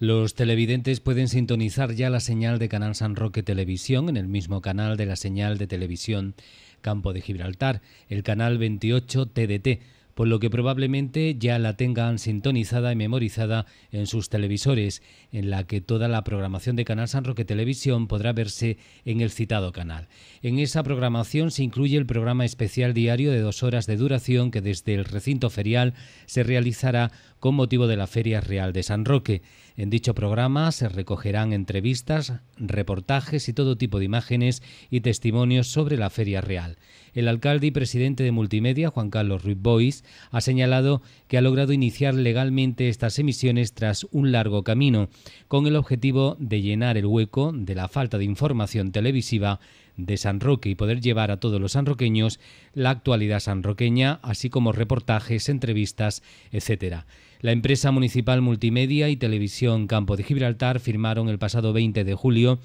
Los televidentes pueden sintonizar ya la señal de Canal San Roque Televisión en el mismo canal de la señal de televisión Campo de Gibraltar, el canal 28 TDT por lo que probablemente ya la tengan sintonizada y memorizada en sus televisores, en la que toda la programación de Canal San Roque Televisión podrá verse en el citado canal. En esa programación se incluye el programa especial diario de dos horas de duración que desde el recinto ferial se realizará con motivo de la Feria Real de San Roque. En dicho programa se recogerán entrevistas, reportajes y todo tipo de imágenes y testimonios sobre la Feria Real. El alcalde y presidente de Multimedia, Juan Carlos Ruiz Bois, ha señalado que ha logrado iniciar legalmente estas emisiones tras un largo camino, con el objetivo de llenar el hueco de la falta de información televisiva de San Roque y poder llevar a todos los sanroqueños la actualidad sanroqueña, así como reportajes, entrevistas, etc. La empresa municipal multimedia y televisión Campo de Gibraltar firmaron el pasado 20 de julio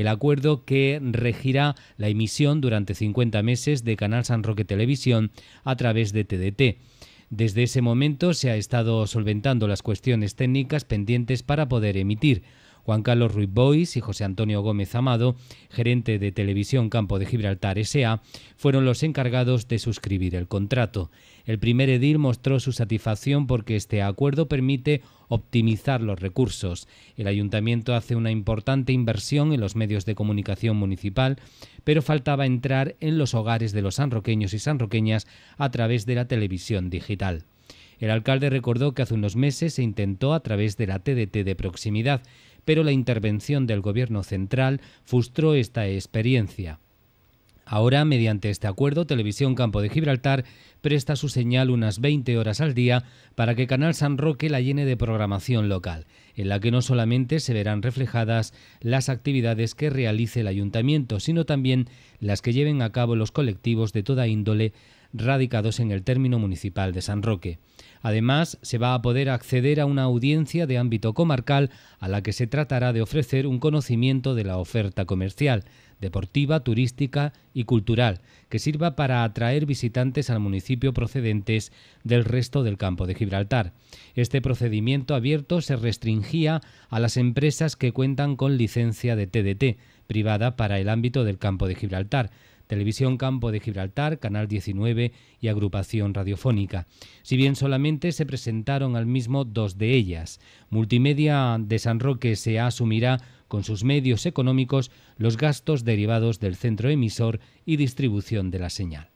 el acuerdo que regirá la emisión durante 50 meses de Canal San Roque Televisión a través de TDT. Desde ese momento se ha estado solventando las cuestiones técnicas pendientes para poder emitir. Juan Carlos Ruiz Bois y José Antonio Gómez Amado, gerente de Televisión Campo de Gibraltar SA, fueron los encargados de suscribir el contrato. El primer edil mostró su satisfacción porque este acuerdo permite optimizar los recursos. El ayuntamiento hace una importante inversión en los medios de comunicación municipal, pero faltaba entrar en los hogares de los sanroqueños y sanroqueñas a través de la televisión digital. El alcalde recordó que hace unos meses se intentó a través de la TDT de proximidad, pero la intervención del gobierno central frustró esta experiencia. Ahora, mediante este acuerdo, Televisión Campo de Gibraltar presta su señal unas 20 horas al día para que Canal San Roque la llene de programación local, en la que no solamente se verán reflejadas las actividades que realice el ayuntamiento, sino también las que lleven a cabo los colectivos de toda índole radicados en el término municipal de San Roque. Además, se va a poder acceder a una audiencia de ámbito comarcal a la que se tratará de ofrecer un conocimiento de la oferta comercial, deportiva, turística y cultural, que sirva para atraer visitantes al municipio procedentes del resto del campo de Gibraltar. Este procedimiento abierto se restringía a las empresas que cuentan con licencia de TDT privada para el ámbito del campo de Gibraltar, Televisión Campo de Gibraltar, Canal 19 y Agrupación Radiofónica. Si bien solamente se presentaron al mismo dos de ellas, Multimedia de San Roque se asumirá con sus medios económicos los gastos derivados del centro emisor y distribución de la señal.